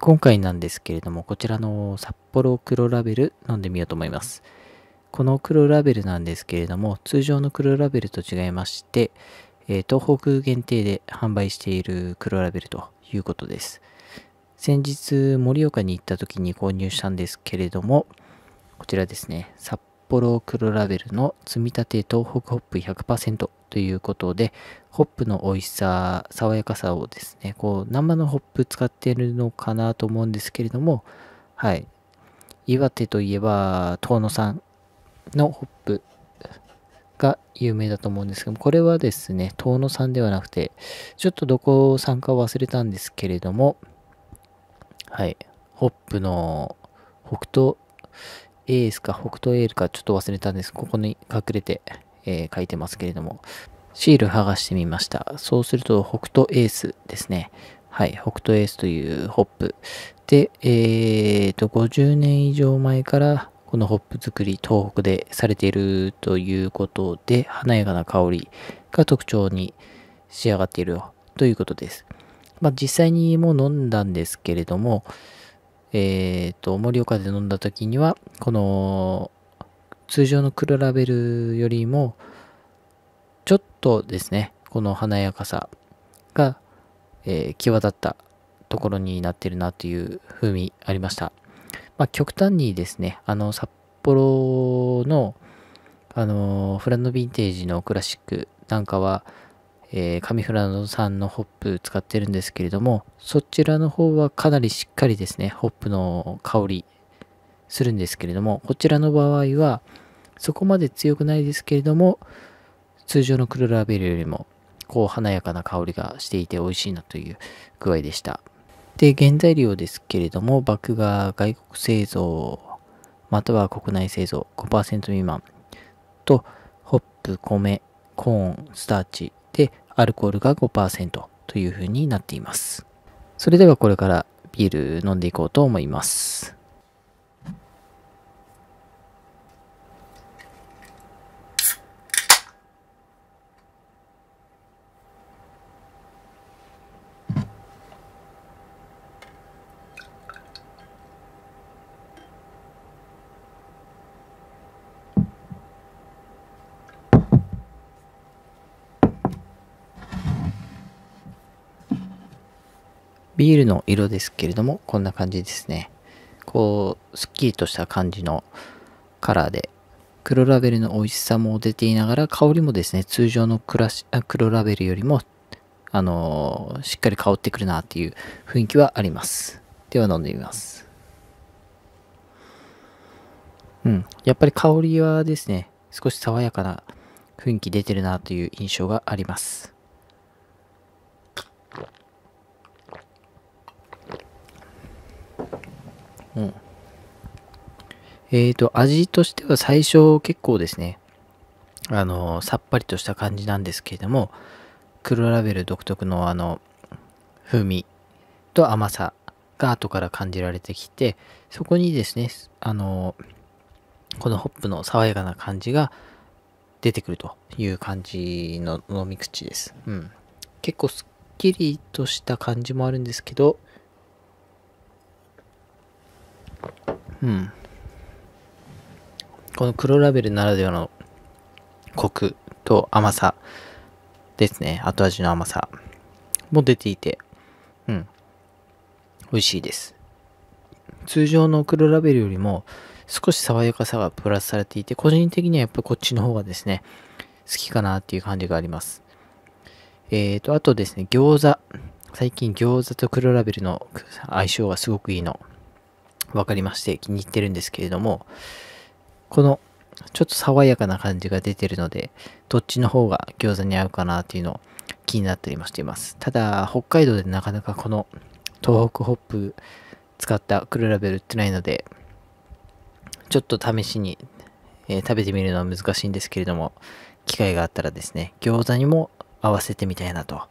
今回なんですけれども、こちらの札幌黒ラベル飲んでみようと思います。この黒ラベルなんですけれども、通常の黒ラベルと違いまして、えー、東北限定で販売している黒ラベルということです。先日、盛岡に行った時に購入したんですけれども、こちらですね、札幌黒ラベルの積み立て東北ホップ100%ということで、ホップの美味しさ、爽やかさをですね、こう、生のホップ使ってるのかなと思うんですけれども、はい。岩手といえば、遠野産のホップが有名だと思うんですけども、これはですね、遠野産ではなくて、ちょっとどこ産か忘れたんですけれども、はい。ホップの北東エースか北東エールかちょっと忘れたんです。ここに隠れてえー、書いてますけれども、シール剥がしてみました。そうすると、北斗エースですね。はい、北斗エースというホップ。で、えー、と、50年以上前から、このホップ作り、東北でされているということで、華やかな香りが特徴に仕上がっているということです。まあ、実際にもう飲んだんですけれども、えっ、ー、と、盛岡で飲んだ時には、この通常の黒ラベルよりもちょっとですねこの華やかさが、えー、際立ったところになってるなという風味ありました、まあ、極端にですねあの札幌のあのフランドヴィンテージのクラシックなんかは、えー、上フランド産のホップ使ってるんですけれどもそちらの方はかなりしっかりですねホップの香りするんですけれども、こちらの場合は、そこまで強くないですけれども、通常のクロラベルよりも、こう華やかな香りがしていて美味しいなという具合でした。で、原材料ですけれども、バッが外国製造、または国内製造5%未満と、ホップ、米、コーン、スターチで、アルコールが5%というふうになっています。それではこれからビール飲んでいこうと思います。ビールの色ですけれども、こんな感じですね。こう、すっきりとした感じのカラーで、黒ラベルの美味しさも出ていながら、香りもですね、通常の黒ラベルよりも、あのー、しっかり香ってくるなっていう雰囲気はあります。では飲んでみます。うん、やっぱり香りはですね、少し爽やかな雰囲気出てるなという印象があります。えっ、ー、と、味としては最初結構ですね、あの、さっぱりとした感じなんですけれども、黒ラベル独特のあの、風味と甘さが後から感じられてきて、そこにですね、あの、このホップの爽やかな感じが出てくるという感じの飲み口です。うん。結構すっきりとした感じもあるんですけど、うんこの黒ラベルならではのコクと甘さですね後味の甘さも出ていてうん美味しいです通常の黒ラベルよりも少し爽やかさがプラスされていて個人的にはやっぱこっちの方がですね好きかなっていう感じがありますえーとあとですね餃子最近餃子と黒ラベルの相性がすごくいいの分かりまして気に入ってるんですけれども、このちょっと爽やかな感じが出てるので、どっちの方が餃子に合うかなっていうのを気になったりもしています。ただ、北海道でなかなかこの東北ホップ使った黒ラベル売ってないので、ちょっと試しに、えー、食べてみるのは難しいんですけれども、機会があったらですね、餃子にも合わせてみたいなと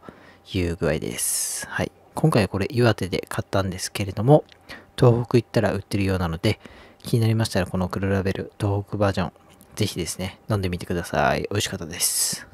いう具合です。はい。今回これ岩手で買ったんですけれども、東北行ったら売ってるようなので、気になりましたらこの黒ラベル東北バージョン、ぜひですね、飲んでみてください。美味しかったです。